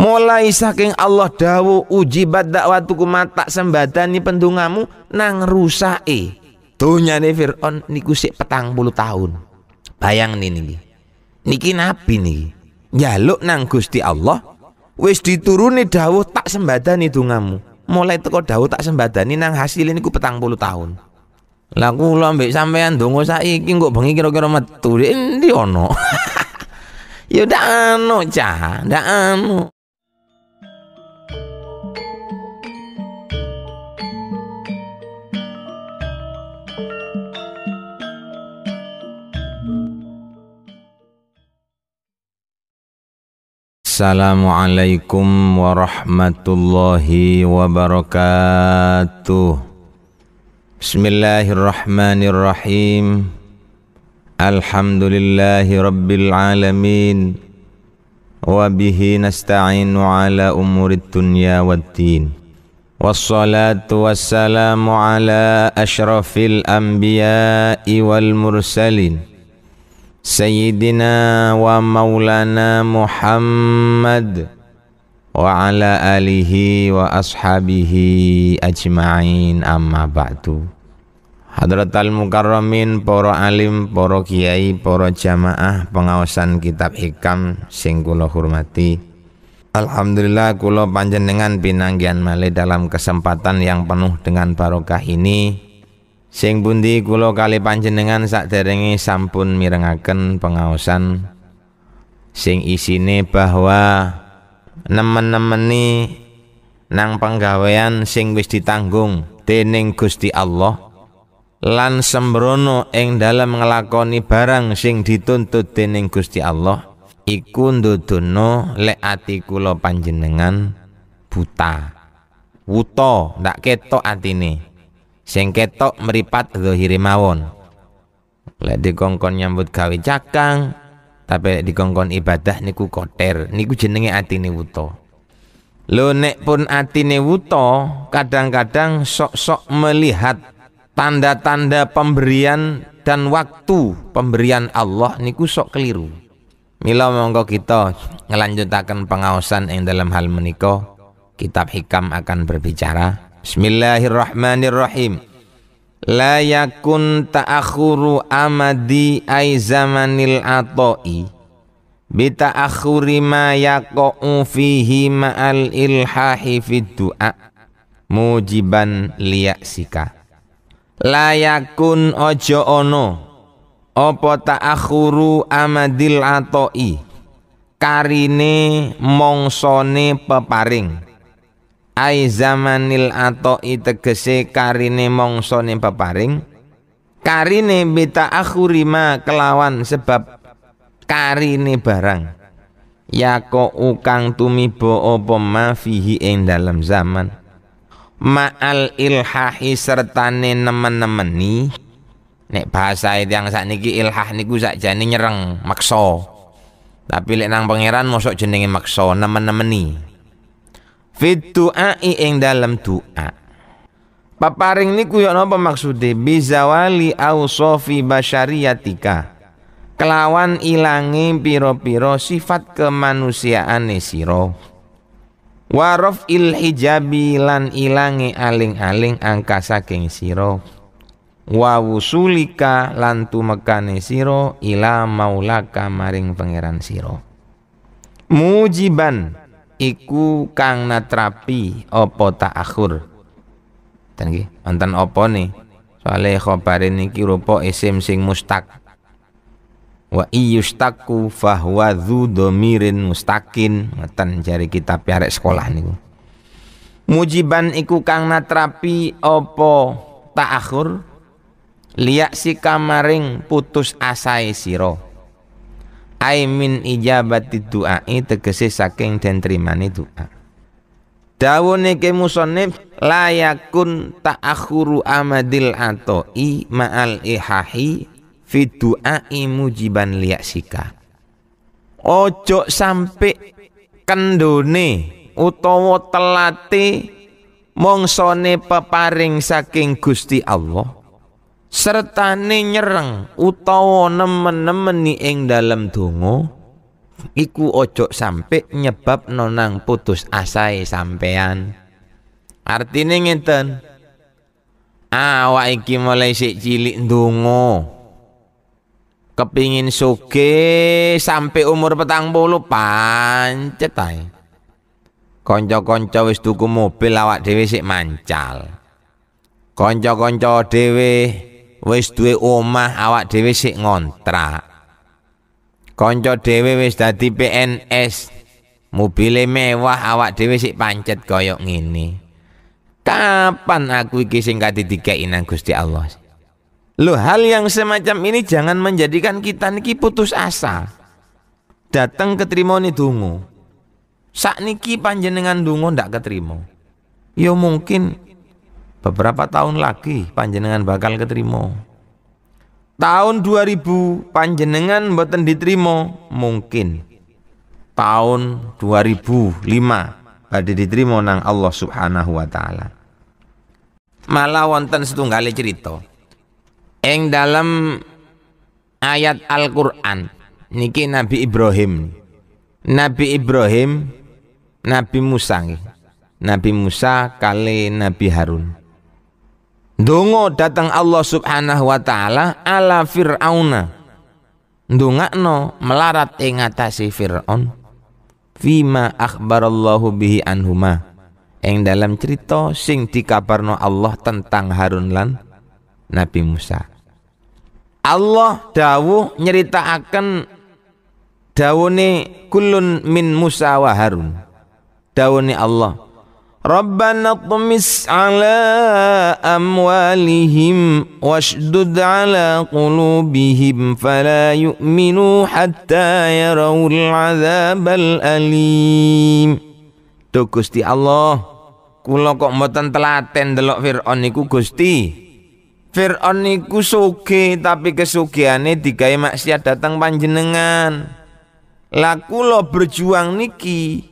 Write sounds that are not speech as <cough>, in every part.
Mulai saking Allah dawu uji ujibat dakwatuku mata sembadani pendungamu nang tuhnya nih Firaun niku sik petang puluh tahun. Bayang nih niki. Niki nabi niki. Jaluk nang Gusti Allah wis dituruni Dawu tak sembadani dungamu. Mulai teko Dawu tak sembadani nang hasil ku petang puluh tahun. Lah kula mbek sampean donga saiki kok bengi kira-kira metu. ini ono? <laughs> ya ndak anu cah, ndak anu. السلام عليكم ورحمة الله وبركاته بسم الله الرحمن الرحيم الحمد لله رب العالمين وبه نستعين على أمور الدنيا والدين والصلاة والسلام على أشرف الأنبياء والمرسلين سيدنا ومولانا محمد وعلى آله وأصحابه أجمعين أما بعد Al Mukarramin, poro alim, poro kiai, poro jamaah pengawasan kitab hikam sing kula hormati. Alhamdulillah kula panjenengan pinanggihan malih dalam kesempatan yang penuh dengan barokah ini Sing bundi kulo kali panjenengan derengi sampun mirengaken pengaosan sing isine bahwa nemen-nemeni nang penggawean sing wis ditanggung dening Gusti Allah lan sembrono ing dalam ngelakoni barang sing dituntut dening Gusti Allah iku ndudono lek ati kula panjenengan buta wuto ndak ketok atine sing ketok meripat zahire mawon lek dikongkon nyambut gawe cakang tapi dikongkon ibadah niku koter niku jenenge atine wuto lo nek pun atine wuto kadang-kadang sok-sok melihat tanda-tanda pemberian dan waktu pemberian Allah niku sok keliru Mila monggo kita ngelanjutakan pengawasan yang dalam hal menikah kitab hikam akan berbicara Bismillahirrahmanirrahim. La yakun ta'akhuru amadi ay zamanil atoi bi ta'akhuri ma yaqa'u fihi ma'al ilhahi fid du'a mujiban liyaksika. La yakun ojo ono opo ta'akhuru amadil atoi karine mongsone peparing ai zamanil ite tegese karine mongsone peparing karine beta akhurima kelawan sebab karine barang yako ukang tumibo opo ma fihi ing dalam zaman ma ma'al ilhahi sertane nemen-nemeni nek bahasa e itu yang niki ilhah niku sak jani nyereng makso tapi lek nang pangeran mosok jenenge makso nemen-nemeni fit doa ing dalam doa paparing niku ya napa maksude bizawali Sofi basyariyatika kelawan ilangi piro-piro sifat kemanusiaan siro warof il hijabi lan ilangi aling-aling angka saking siro Wawusulika wusulika lan tumekane sira ila maulaka maring pangeran esiro. mujiban iku kang natrapi opo ta'akhur ten nggih mantan opo nih soale khabare niki rupa isim sing mustak wa iyustaku fahuwa dzu domirin mustakin ngoten jari kitab arek sekolah nih mujiban iku kang natrapi opo ta'akhur liak si kamaring putus asai siro Aimin ijabati du'ai tegese saking dan trimane doa. Dawone ke musonif layakun ta'akhuru amadil atoi ma'al ihahi fi du'ai mujiban liyaksika. Ojo sampe kendone utawa telate mongsone peparing saking Gusti Allah serta nyereng utawa nemen-nemeni ing dalam dungo iku ojo sampai nyebab nonang putus asai sampean artinya ngeten awak iki mulai sik cilik donga kepingin suge sampai umur petang puluh pancetai konco-konco wis tuku mobil awak dhewe sik mancal konco-konco dhewe wis duwe omah awak dhewe sik ngontrak. Kanca dhewe wis dadi PNS. Mobile mewah awak dhewe sik pancet kaya ngene. Kapan aku iki sing kadidikeki nang Gusti Allah? Loh, hal yang semacam ini jangan menjadikan kita niki putus asa. Datang ke trimoni dungu. Sak niki panjenengan dungu ndak ketrimo. Ya mungkin beberapa tahun lagi panjenengan bakal keterima tahun 2000 panjenengan mboten diterima mungkin tahun 2005 badhe diterima nang Allah Subhanahu wa taala malah wonten setunggal cerita yang dalam ayat Al-Qur'an niki Nabi Ibrahim Nabi Ibrahim Nabi Musa Nabi Musa kali Nabi Harun Dungo datang Allah subhanahu wa ta'ala ala fir'auna. Dungakno melarat ingatasi fir'aun. Fima akhbarallahu bihi anhuma. Yang dalam cerita sing dikabarno Allah tentang Harun lan Nabi Musa. Allah dawuh nyeritaaken Dawuni kulun min Musa wa Harun. Dawuni Allah ربنا اطمس على أموالهم واشدد على قلوبهم فلا يؤمنوا حتى يروا العذاب الأليم Tuh Gusti Allah Kulo kok mboten telaten delok Fir'on niku Gusti Fir'on niku suge tapi kesugihane digawe maksiat datang panjenengan Lah lo berjuang niki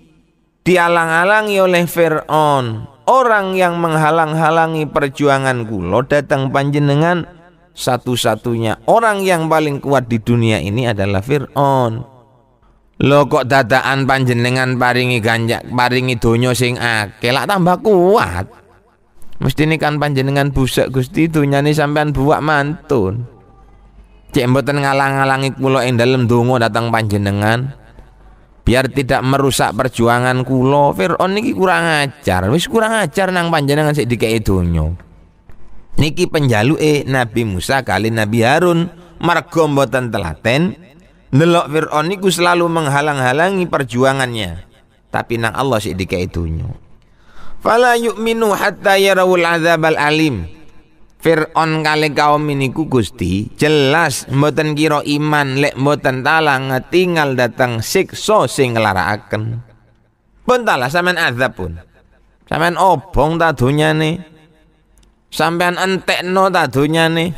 dialang-alangi oleh Fir'aun orang yang menghalang-halangi perjuangan kulo datang panjenengan satu-satunya orang yang paling kuat di dunia ini adalah Fir'aun lo kok dadaan panjenengan paringi ganjak paringi donya sing akeh lak tambah kuat mesti ini kan panjenengan busak gusti dunia ini sampean buak mantun cek mboten ngalang-alangi kulo yang dalam dongo datang panjenengan biar tidak merusak perjuangan kulo Fir'aun niki kurang ajar wis kurang ajar nang panjenengan sik dikei donya niki penjaluke Nabi Musa kali Nabi Harun mergo mboten telaten Nelok Fir'aun niku selalu menghalang-halangi perjuangannya tapi nang Allah sik dikei donya fala yu'minu hatta yarawul azabal alim Fir'aun kali kaum miniku Gusti jelas mboten kiro iman lek mboten talang tinggal datang sikso sing nglarakaken. Pun talah sampean azab pun. Sampean obong ta nih Sampean entekno ta nih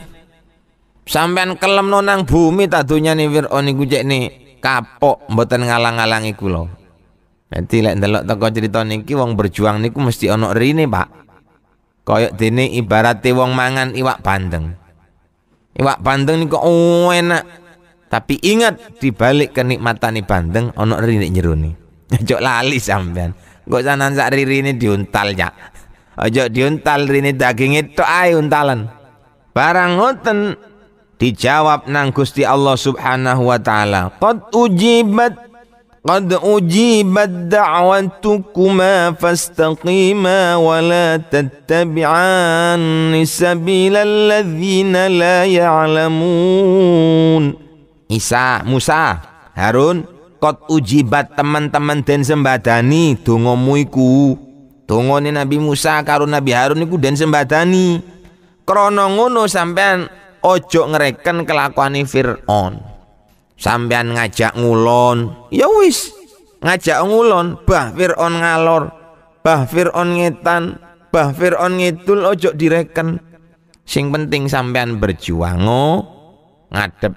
Sampean kelemno nang bumi ta dunyane Fir'aun cek nih kapok mboten ngalang-alangi kula. Nanti lek ndelok teko cerita niki wong berjuang niku mesti ono rini Pak. Koyok dene ibarat wong mangan iwak bandeng. Iwak bandeng ini oh, enak. Tapi ingat dibalik kenikmatan kenikmatan bandeng ono rini jeruni. Ojo lali sampean. usah sanan sak ini diuntal ya. Ojo diuntal rini daging itu ae untalan. Barang ngoten dijawab nang Gusti Allah Subhanahu wa taala. Qad ujibat قد أجيبت دعوتكما فاستقيما ولا تتبعان سبيل الذين لا يعلمون Isa, Musa, Harun, kot ujibat teman-teman dan sembadani dongomu iku. Dongone Nabi Musa karo Nabi Harun iku dan sembadani. Krono ngono sampean ojo ngereken kelakuan Fir'aun sampean ngajak ngulon ya wis ngajak ngulon bah fir'on ngalor bah fir'on ngetan bah fir'on ngidul ojo direken sing penting sampean berjuang oh. ngadep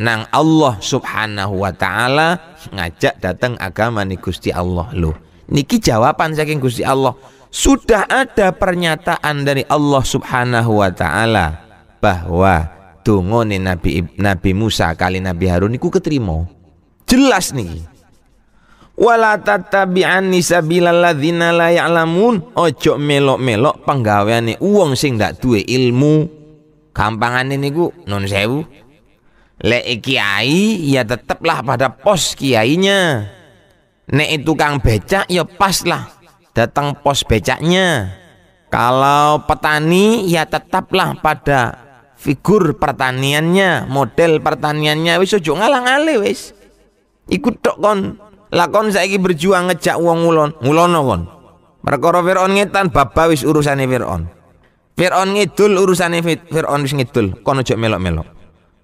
nang Allah subhanahu wa ta'ala ngajak datang agama ni Gusti Allah lu. niki jawaban saking Gusti Allah sudah ada pernyataan dari Allah subhanahu wa ta'ala bahwa nih Nabi Nabi Musa kali Nabi Harun niku keterima. Jelas nih. Wala tattabi'ani sabilal ladzina la ya'lamun. Ojo melok-melok penggaweane wong sing ndak duwe ilmu. Gampangane niku non sewu. Lek kiai ya tetaplah pada pos kiainya. Nek kang becak ya paslah datang pos becaknya. Kalau petani ya tetaplah pada figur pertaniannya, model pertaniannya wis ojo ngalang-ale wis. Iku tok kon. lah Lakon saiki berjuang ngejak wong ulon, ngulono kon. Perkara Firaun ngetan baba wis urusane Firaun. Firaun ngidul urusane Firaun wis ngidul, kon ojo melok-melok.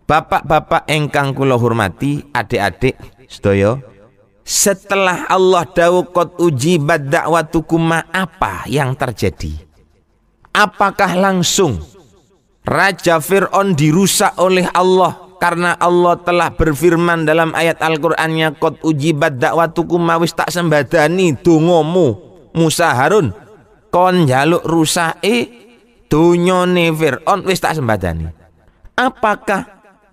Bapak-bapak engkang kula hormati, adik-adik sedaya setelah Allah dawuh qad ujibat dakwatukum apa yang terjadi? Apakah langsung Raja Fir'aun dirusak oleh Allah karena Allah telah berfirman dalam ayat Al-Qur'annya qad ujibat dakwatukum mawis tak sembadani dongomu Musa Harun kon jaluk rusake dunyane Fir'aun wis tak sembadani apakah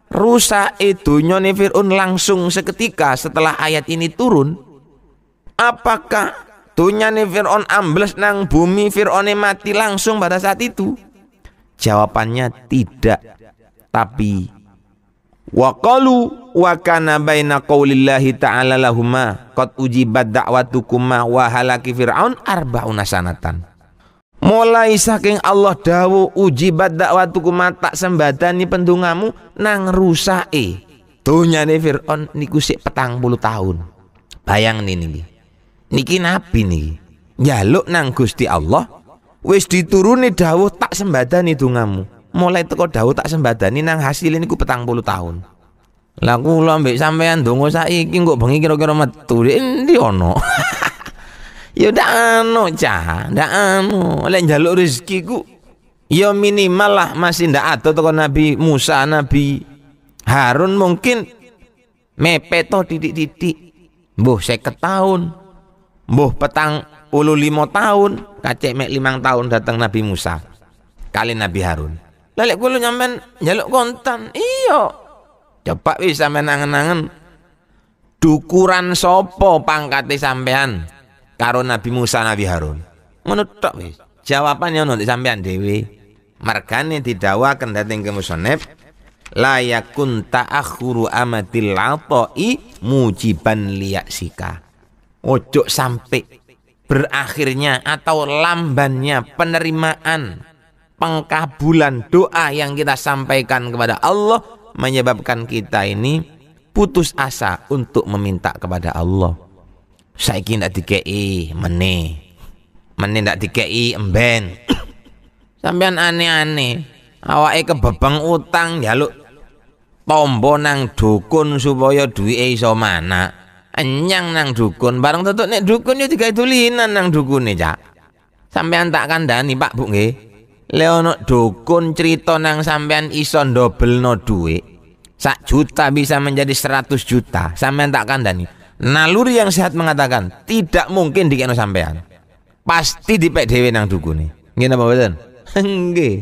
rusake dunyane Fir'aun langsung seketika setelah ayat ini turun apakah dunyane Fir'aun ambles nang bumi Fir'aun mati langsung pada saat itu Jawabannya tidak. Tapi waqalu wa kana baina qaulillahi ta'ala lahumma qad ujibat da'watukuma wa halaki fir'aun arbauna sanatan. Mulai saking Allah dawu ujibat dakwatukuma tak sembadani pendungamu nang rusake. Dunyane Firaun niku sik petang puluh tahun. Bayang nih niki. Niki nabi niki. Jaluk nang Gusti Allah wis dituruni dawuh tak sembadani dungamu. mulai teko dawuh tak sembadani nang hasil ini ku petang puluh tahun lah kula mbek sampean donga saiki kok bengi kira-kira metu ndi ono <laughs> ya udah anu cah udah anu lek njaluk rezeki ku ya minimal lah masih ndak ada teko Nabi Musa Nabi Harun mungkin mepeto titik-titik mbuh 50 tahun mbuh petang puluh lima tahun kacek mek limang tahun datang Nabi Musa kali Nabi Harun lelek kulu nyaman nyaluk kontan iyo cepat bisa menangan-nangan dukuran sopo pangkati sampean karo Nabi Musa Nabi Harun menutup wis jawabannya nanti sampean dewi margane didawa kendating ke musonef layakun ta'akhuru amatil atoi mujiban liyak sika ojo sampai berakhirnya atau lambannya penerimaan pengkabulan doa yang kita sampaikan kepada Allah menyebabkan kita ini putus asa untuk meminta kepada Allah. Saya kira tidak dikei mene, mene tidak dikei emben. <coughs> Sampean aneh-aneh, awake kebebang utang jaluk tombo nang dukun supaya duit iso manak enyang nang dukun bareng tetuk nek dukun tiga itu dolinan nang dukun nih cak sampean tak kandani Pak Bu nggih leono dukun cerita nang sampean iso no duwe sak juta bisa menjadi seratus juta sampean tak kandani. naluri yang sehat mengatakan tidak mungkin dikeno sampean pasti dipek dhewe nang dukun nih. nggih napa mboten <laughs> nggih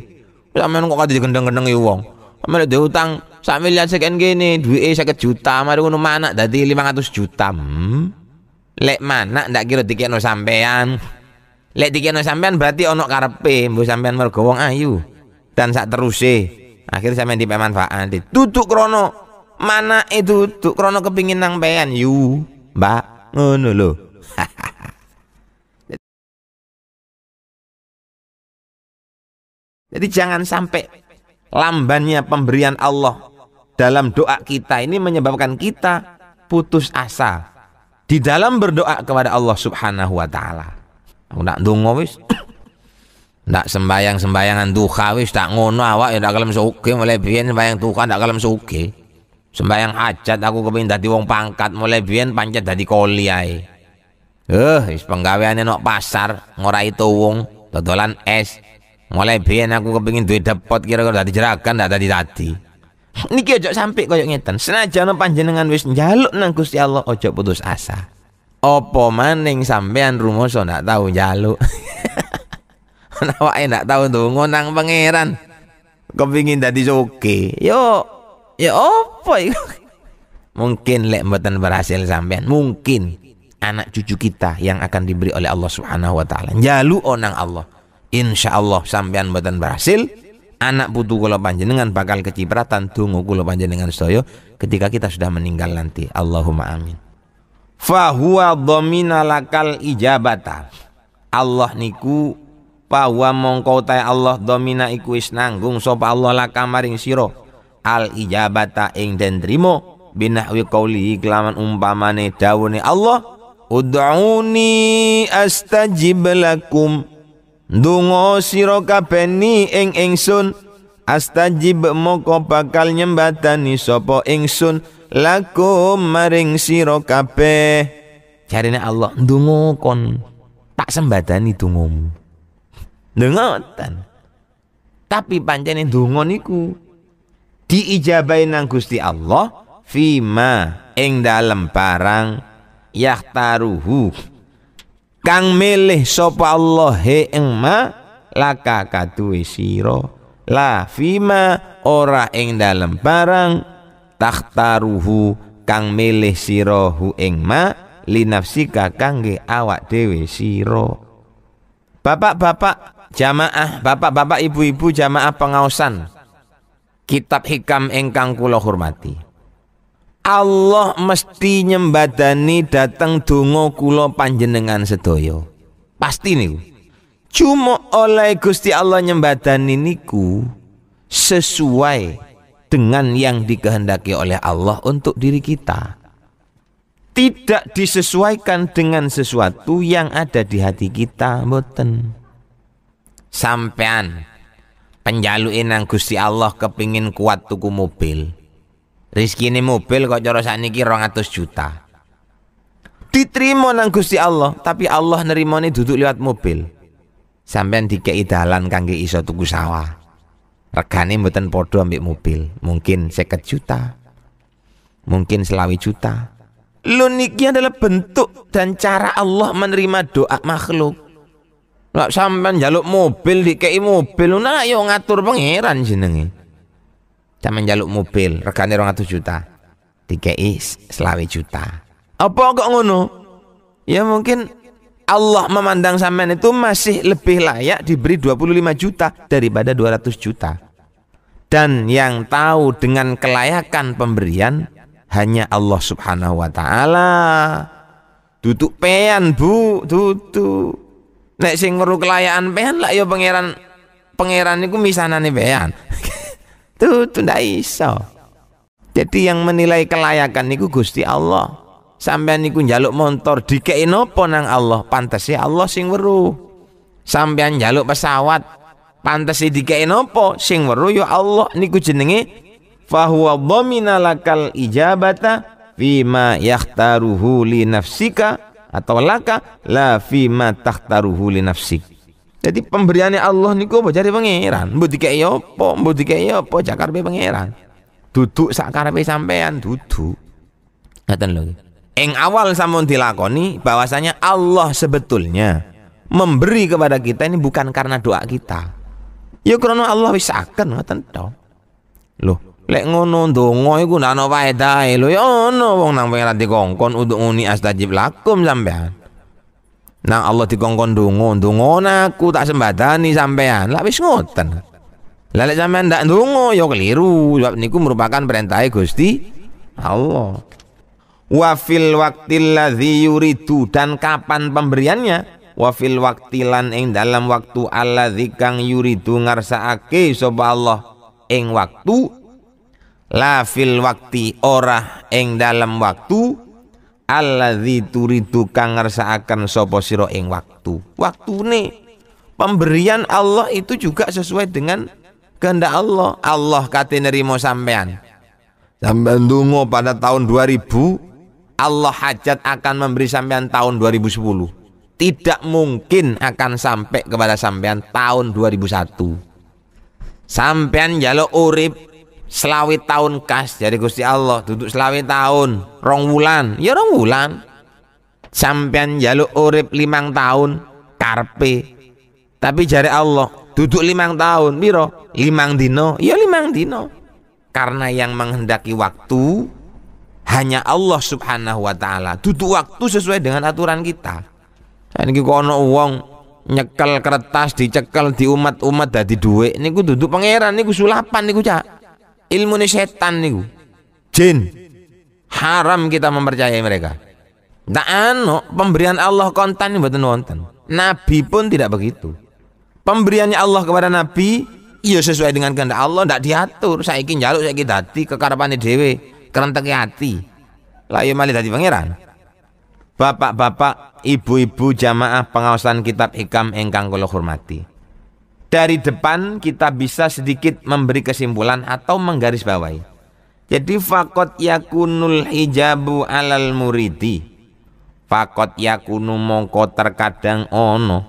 sampean kok kate digendeng-gendeng ya, wong sampean dhewe hutang sak miliar sekian gini duit sakit juta mari ngono dari lima ratus juta hmm. lek mana ndak kira no sampean lek no sampean berarti ono karpe. bu sampean mergowong ayu dan sak eh akhir sampean dipe manfaat tutuk krono mana itu tutuk krono kepingin nang pean yu mbak ngono lo. <laughs> Jadi jangan sampai lambannya pemberian Allah dalam doa kita ini menyebabkan kita putus asa di dalam berdoa kepada Allah Subhanahu wa taala. Aku nak ndonga wis. <coughs> Ndak sembayang-sembayangan duha wis tak ngono awak ya ndak kalem suke mulai biyen sembayang duha ndak kalem suke. Sembayang hajat aku kepengin dadi wong pangkat mulai biyen pancet dadi koli ae. Eh, wis penggaweane nok pasar itu wong dodolan es Mulai biyen aku kepingin duit depot kira-kira dadi jerakan ndak dadi dadi. Niki ojo sampe koyo ngeten. Senajan panjenengan wis njaluk nang Gusti Allah ojo putus asa. Opo maning sampean rumoso ndak tahu njaluk. <laughs> Nawake ndak tahu ndonga nang pangeran. Kepengin dadi soke. Yo, yo opo iku? Mungkin lek mboten berhasil sampean, mungkin anak cucu kita yang akan diberi oleh Allah Subhanahu wa taala. Njaluk onang Allah. Insya Allah sampean buatan berhasil anak putu kula panjenengan bakal kecipratan tunggu kula panjenengan soyo ketika kita sudah meninggal nanti Allahumma amin fahuwa dhamina lakal ijabata Allah niku pawa mongkau tae Allah dhamina iku isnanggung nanggung sapa Allah laka maring siro al ijabata ing den trimo binahwi kauli iklaman umpamane dawuhne Allah ud'uni astajib lakum Dungo siro kabeh ni ing ingsun astajib moko bakal nyembatani sapa ingsun laku maring siro kape jarine Allah dungo kon tak sembatani dongamu dengoten tapi pancene donga niku diijabahi nang Gusti Allah fima ing dalam barang yahtaruhu kang milih sapa Allah he ing ma laka kaduwe sira la fima ora ing dalem barang takhtaruhu kang milih sira hu ing ma linafsika kangge awak dhewe sira Bapak-bapak jamaah, bapak-bapak ibu-ibu jamaah pengaosan kitab hikam engkang kula hormati. Allah mesti nyembadani datang dungo kulo panjenengan sedoyo. Pasti nih Cuma oleh Gusti Allah nyembadani niku sesuai dengan yang dikehendaki oleh Allah untuk diri kita. Tidak disesuaikan dengan sesuatu yang ada di hati kita, boten. Sampean penjaluin yang Gusti Allah kepingin kuat tuku mobil rizki ini mobil kok cara sakniki 200 juta. Diterima nang Gusti Allah, tapi Allah ini duduk lewat mobil. Sampai dikei dalan kangge iso tuku sawah. Regane mboten podo ambik mobil, mungkin seket juta. Mungkin selawi juta. Luniki adalah bentuk dan cara Allah menerima doa makhluk. Lah sampean jaluk mobil dikei mobil, nah yo ngatur pangeran jenenge. Sama njaluk mobil, regane 200 juta. is selawi juta. Apa kok ngono? Ya mungkin Allah memandang saman itu masih lebih layak diberi 25 juta daripada 200 juta. Dan yang tahu dengan kelayakan pemberian hanya Allah Subhanahu wa taala. Duduk pean, Bu, duduk. Nek sing ngeru kelayaan pean lah ya pangeran pangeran niku misanane pean. Itu tidak iso. Jadi yang menilai kelayakan niku Gusti Allah. Sampai niku jaluk motor di napa nang Allah, pantese ya Allah sing weruh. sampai jaluk pesawat, pantas ya dikeki napa sing weruh ya Allah niku jenenge fahuwa dhamina lakal ijabata fima yahtaruhu li nafsika atau laka la fima tahtaruhu li nafsika. Jadi pemberiannya Allah niku mbok jare pangeran, mbok dikeki apa, mbok dikeki apa jakarepe pangeran. Duduk sakarepe sampean duduk. Ngaten lho. eng awal sampun dilakoni bahwasanya Allah sebetulnya memberi kepada kita ini bukan karena doa kita. Ya karena Allah wis akan ngoten to. Loh, lek ngono ndonga iku ndak ana faedahe lho. Ya ono wong nang pengen dikongkon untuk nguni astajib lakum sampean. Nang Allah dikongkon dungo, dungo aku tak sembadani sampean. Lah wis ngoten. Lah sampean ndak dungo ya keliru, sebab niku merupakan perintah Gusti Allah. Wafil waktil ladzi yuridu dan kapan pemberiannya? Wafil waktilan ing dalam waktu alladzi kang yuridu ngarsakake sapa Allah ing waktu la fil wakti ora ing dalam waktu Allah turidu kang ngersakaken sapa sira ing waktu waktune pemberian Allah itu juga sesuai dengan kehendak Allah Allah kate nerima sampean sampean dungo pada tahun 2000 Allah hajat akan memberi sampean tahun 2010 tidak mungkin akan sampai kepada sampean tahun 2001. Sampean jalo urip selawi tahun kas jadi Gusti Allah duduk selawi tahun rong wulan ya rong wulan sampean jaluk urip limang tahun karpe tapi jari Allah duduk limang tahun biro limang dino ya limang dino karena yang menghendaki waktu hanya Allah subhanahu wa ta'ala duduk waktu sesuai dengan aturan kita nah, ini kono uang nyekel kertas dicekel di umat-umat dari duit ini ku duduk pangeran ini ku sulapan ini ku cak ilmu ini setan niku. Jin. Haram kita mempercayai mereka. Tak anu, pemberian Allah kontan ini buatan wonten. Nabi pun tidak begitu. Pemberiannya Allah kepada Nabi, iya sesuai dengan kehendak Allah, tidak diatur. Saya ingin jaluk, saya ingin hati, Dewi dewe, kerenteki hati. Lah iya malih pangeran. Bapak-bapak, ibu-ibu jamaah pengawasan kitab hikam engkang kula hormati dari depan kita bisa sedikit memberi kesimpulan atau menggarisbawahi. Jadi fakot yakunul hijabu alal muridi. Fakot yakunu mongko terkadang ono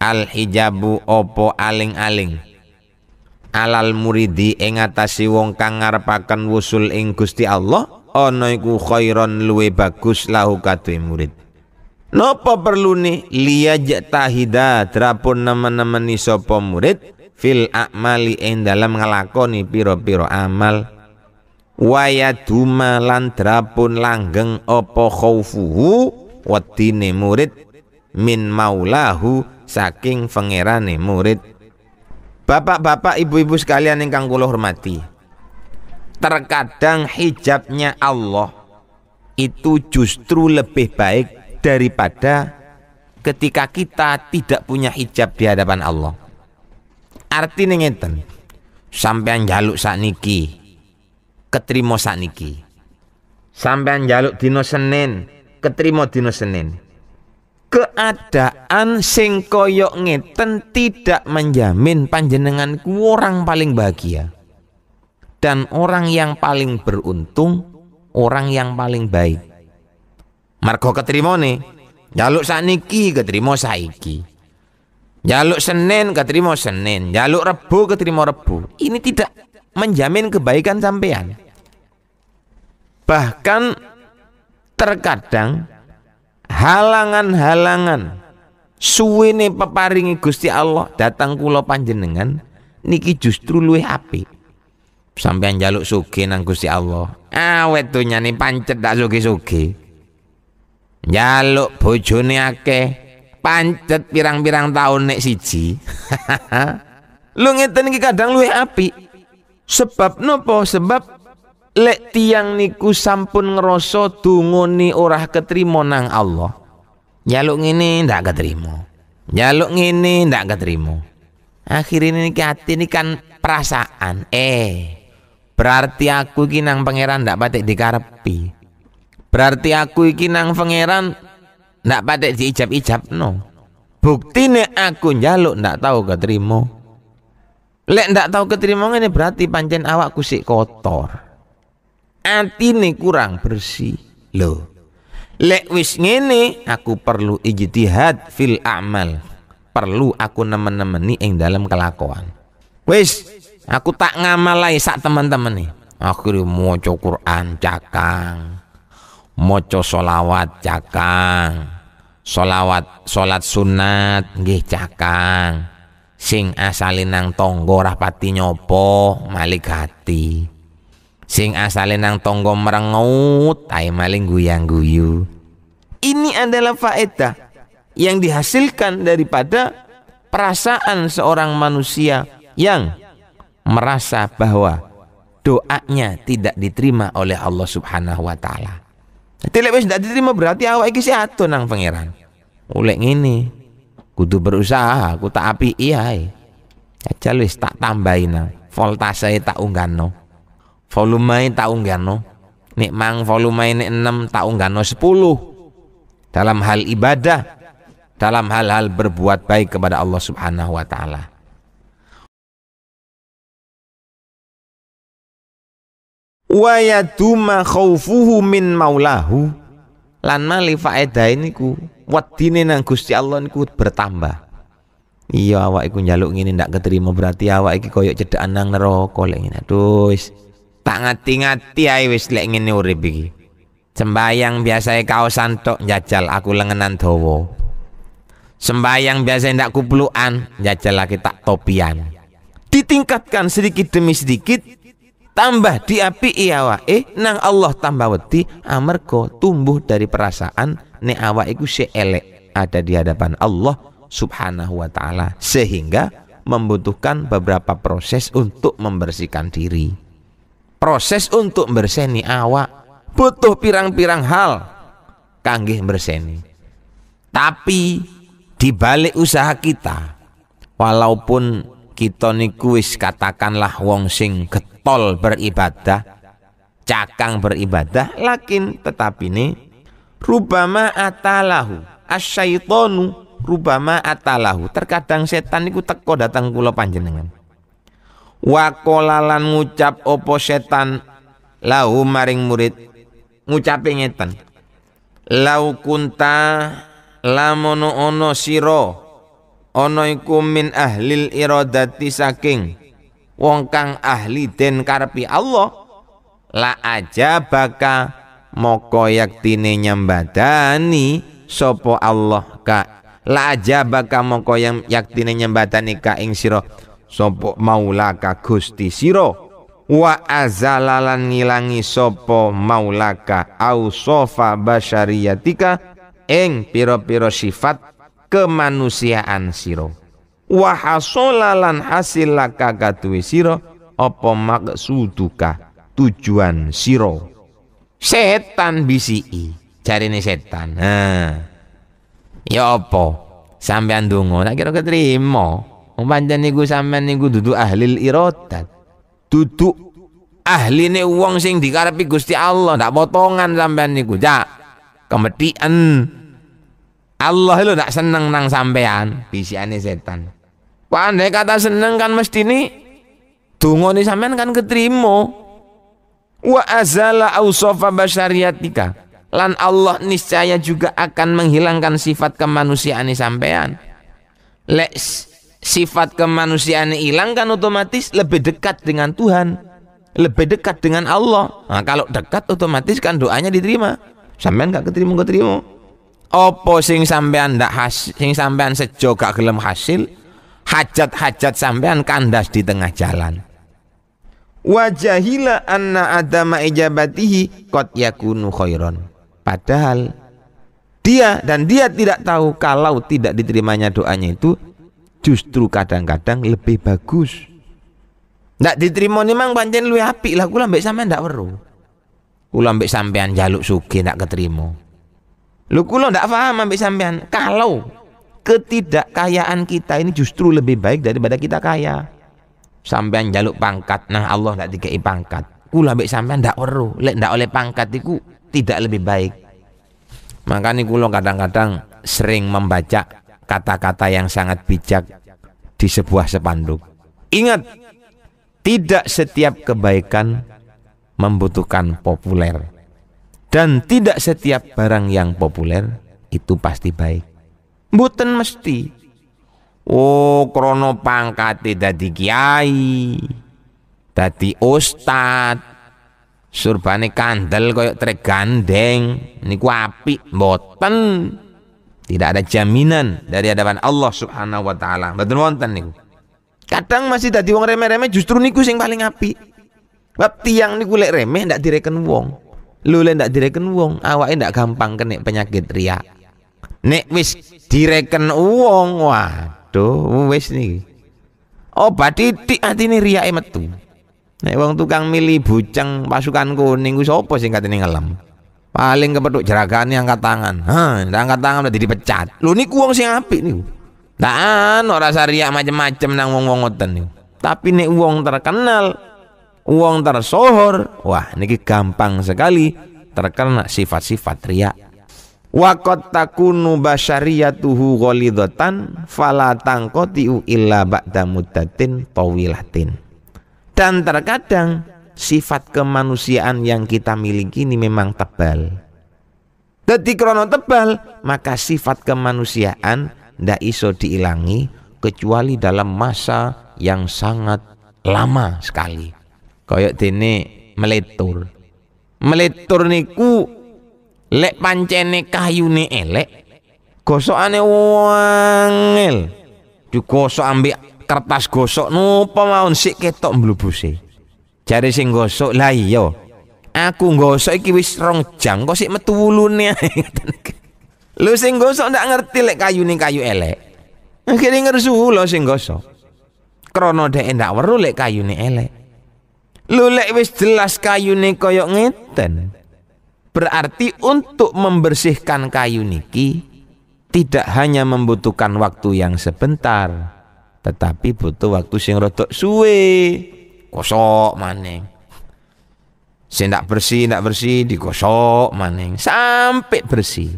al hijabu opo aling-aling. Alal muridi ingatasi wong kang ngarepaken wusul ing Gusti Allah ana iku khairon luwe bagus lahu kadhe murid. Napa perlu nih liyajak tahida terapun nama nemeni sopo murid fil akmali en dalam ngelakoni piro-piro amal duma lan terapun langgeng opo khaufuhu wedine murid min maulahu saking pangerane murid Bapak-bapak, ibu-ibu sekalian yang kang kula hormati. Terkadang hijabnya Allah itu justru lebih baik daripada ketika kita tidak punya hijab di hadapan Allah. Arti Artinya ngeten, sampean jaluk sakniki, ketrimo niki. Sampean jaluk dino Senin, keterima dino Senin. Keadaan sing koyok ngeten tidak menjamin panjenengan orang paling bahagia. Dan orang yang paling beruntung, orang yang paling baik keterima nih. Jaluk niki keterima saiki. Jaluk senen keterima senen, jaluk Rebo keterima Rebo. Ini tidak menjamin kebaikan sampean. Bahkan terkadang halangan-halangan suwene peparingi Gusti Allah datang kulo panjenengan niki justru luwih apik. Sampean jaluk suki nang Gusti Allah. Awet dunyane pancet dak suki suki nyaluk bojone akeh pancet pirang-pirang tahun nek siji <laughs> lu ngeten iki kadang luwih api sebab nopo sebab lek tiang niku sampun ngeroso dungoni ora ketrimo nang Allah nyaluk ngene ndak ketrimo nyaluk ngene ndak ketrimo akhirnya ini hati ini kan perasaan eh berarti aku kinang nang pangeran ndak patik dikarepi Berarti aku iki nang pangeran ndak padek diijab-ijab no. Bukti nih aku jaluk, ndak tahu keterima. Lek ndak tahu keterima nih berarti pancen awakku kusik kotor. nih kurang bersih. Loh. Lek wis ngene aku perlu ijtihad fil amal. Perlu aku nemen-nemeni ing dalam kelakuan. Wis, aku tak ngamalai sak teman-teman nih. Akhirnya mau cokur cakang. Moco solawat cakang solawat solat sunat gih cakang sing asalin nang tonggo rapati nyopo malik hati sing asalin nang tonggo merengut ay maling guyang guyu ini adalah faedah yang dihasilkan daripada perasaan seorang manusia yang merasa bahwa doanya tidak diterima oleh Allah Subhanahu wa taala Nanti lek wis ndak diterima berarti awak iki seaton nang pangeran. Oleh ngene. Kudu berusaha, aku tak api iya. Jajal wis tak tambahin nang. Voltase tak unggano. Volume tak unggano. Nek mang volume nek 6 tak unggano 10. Dalam hal ibadah, dalam hal-hal berbuat baik kepada Allah Subhanahu wa taala. wa yaduma khaufuhu min maulahu lan mali faedah niku wedine nang Gusti Allah niku bertambah iya awak iku njaluk ngene ndak keterima berarti awak iki koyok cedhekan nang neraka lek ngene aduh wis tak ngati-ngati ae wis lek ngene urip iki sembayang biasa kaosan tok njajal aku lengenan dawa sembayang biasa ndak kupluan njajal lagi tak topian ditingkatkan sedikit demi sedikit tambah diapi iawa eh nang Allah tambah wedi amarga tumbuh dari perasaan ne awak iku elek ada di hadapan Allah Subhanahu wa taala sehingga membutuhkan beberapa proses untuk membersihkan diri. Proses untuk berseni awak butuh pirang-pirang hal kangge berseni. Tapi di balik usaha kita walaupun kita niku wis katakanlah wong sing getol beribadah cakang beribadah lakin tetapi ini rubama atalahu asyaitonu rubama atalahu terkadang setan niku teko datang kula panjenengan wakolalan ngucap opo setan lahu maring murid ngucap ngeten lau kunta lamono ono siro ana iku min ahlil iradati saking wong kang ahli den karpi Allah la aja baka moko yaktine nyambadani sopo Allah ka la aja baka moko yang yaktine nyambadani ka ing sira sapa maulaka Gusti siro, wa azalalan ngilangi sopo maulaka au sofa basyariyatika ing piro-piro sifat kemanusiaan siro wahasolalan hasolalan hasil laka katui siro opo maksuduka tujuan siro setan bisi cari nih setan ha. Nah. ya opo sampean dungo tak kira keterima umpanjan niku sampean niku duduk ahli irotat duduk ahli nih uang sing dikarepi gusti Allah tak potongan sampean niku jak kemetian Allah lo tidak seneng nang sampean bisiane setan pandai kata seneng kan mesti ini tunggu nih sampean kan keterima wa azala ausofa basyariatika lan Allah niscaya juga akan menghilangkan sifat kemanusiaan ini sampean lek sifat kemanusiaan hilang kan otomatis lebih dekat dengan Tuhan lebih dekat dengan Allah nah, kalau dekat otomatis kan doanya diterima sampean gak keterima keterima opo sing sampean ndak hasil, sing sampean sejo gak gelem hasil hajat-hajat sampean kandas di tengah jalan Wajahila anna adama ijabatihi kot yakunu khairon padahal dia dan dia tidak tahu kalau tidak diterimanya doanya itu justru kadang-kadang lebih bagus ndak diterima memang pancen luwih apik lah kula mbek sampean ndak weruh kula mbek sampean jaluk sugih ndak keterima Lu kulo ndak paham sampai sampean. Kalau ketidakkayaan kita ini justru lebih baik daripada kita kaya. Sampean jaluk pangkat, nah Allah ndak dikei pangkat. kulo ambek sampean ndak weruh, lek ndak oleh pangkat iku tidak lebih baik. Makanya kulo kadang-kadang sering membaca kata-kata yang sangat bijak di sebuah sepanduk. Ingat, tidak setiap kebaikan membutuhkan populer. Dan tidak setiap barang yang populer itu pasti baik. Mboten mesti. Oh, krono pangkat dadi kiai, dadi ustad, surbane kandel koyok trek gandeng, niku api mboten. Tidak ada jaminan dari hadapan Allah Subhanahu wa taala. Mboten wonten niku. Kadang masih dadi wong remeh-remeh justru niku sing paling api. Bab tiang niku lek remeh ndak direken wong lu ndak direken wong awak ndak gampang kena penyakit ria nek wis direken wong waduh wis ti obat titik ria emet tu, nek wong tukang milih bucang pasukan kuning ku sapa sing katene ngelem paling kepethuk jeragane angkat tangan ha angkat tangan udah dipecat lu niku wong sing apik niku Nah, ora rasa macam macem-macem nang wong-wong ngoten nih, Tapi nek wong terkenal wong tersohor wah niki gampang sekali terkena sifat-sifat ria Wakot takunu basyariyatuhu gholidotan fala tangqatiu illa ba'damudatin tawilatin. Dan terkadang sifat kemanusiaan yang kita miliki ini memang tebal. jadi krono tebal, maka sifat kemanusiaan ndak iso diilangi kecuali dalam masa yang sangat lama sekali. Kaya dene meletur. Meletur niku lek pancene kayune elek, gosokane wangel. Digosok ambek kertas gosok nopo mawon sik ketok mblubuse. Jare sing gosok, "Lah iya, aku gosok iki wis rong jam kok sik metu wulune." Lu <laughs> sing gosok ndak ngerti lek kayune kayu elek. denger ngersu lo sing gosok. Krono dhek ndak weruh lek kayune elek. Lulek wis jelas kayu ni koyok ngeten. Berarti untuk membersihkan kayu niki tidak hanya membutuhkan waktu yang sebentar, tetapi butuh waktu sing rotok suwe. Kosok maning. Sing tak bersih, tak bersih digosok maning sampai bersih.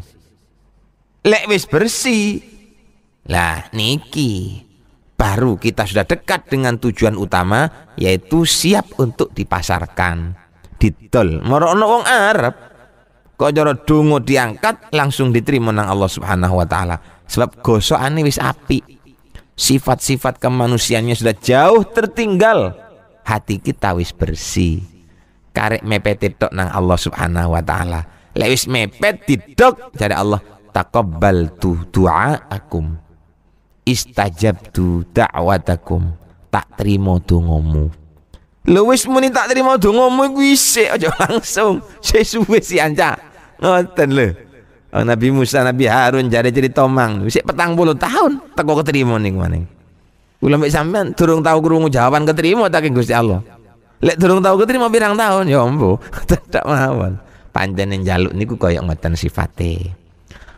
Lek wis bersih. Lah niki baru kita sudah dekat dengan tujuan utama yaitu siap untuk dipasarkan didol merono wong Arab kok cara dungu diangkat langsung diterima nang Allah Subhanahu wa taala sebab gosokane wis api sifat-sifat kemanusiaannya sudah jauh tertinggal hati kita wis bersih karek mepet tok nang Allah Subhanahu wa taala lewis mepet didok jadi Allah takobbal tu du'a akum istajabtu da'watakum tak terima ngomu lo wis muni tak terima tu iku isik aja <laughs> langsung suwe si anca ngoten lho Oh, Nabi Musa, Nabi Harun jadi jadi tomang. Wis petang puluh tahun tak teko keterima ning maning. Kula mek sampean durung tau krungu jawaban keterima tak Gusti Allah. Lek turung tau keterima pirang tahun ya ambo. <laughs> Tak mawon. Panjenengan jaluk niku koyo ngoten sifate.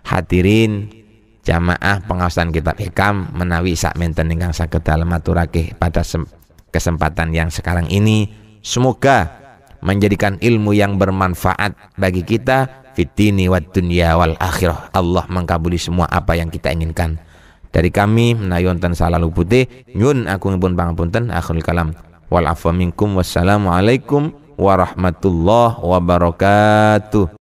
Hadirin jamaah pengawasan kitab hikam menawi sak menten ingkang saged dalem aturake pada kesempatan yang sekarang ini semoga menjadikan ilmu yang bermanfaat bagi kita fitini wa dunya wal akhirah Allah mengkabuli semua apa yang kita inginkan dari kami menayonten salalu putih nyun aku pun pangapunten akhirul kalam wal afwa minkum wassalamualaikum warahmatullahi wabarakatuh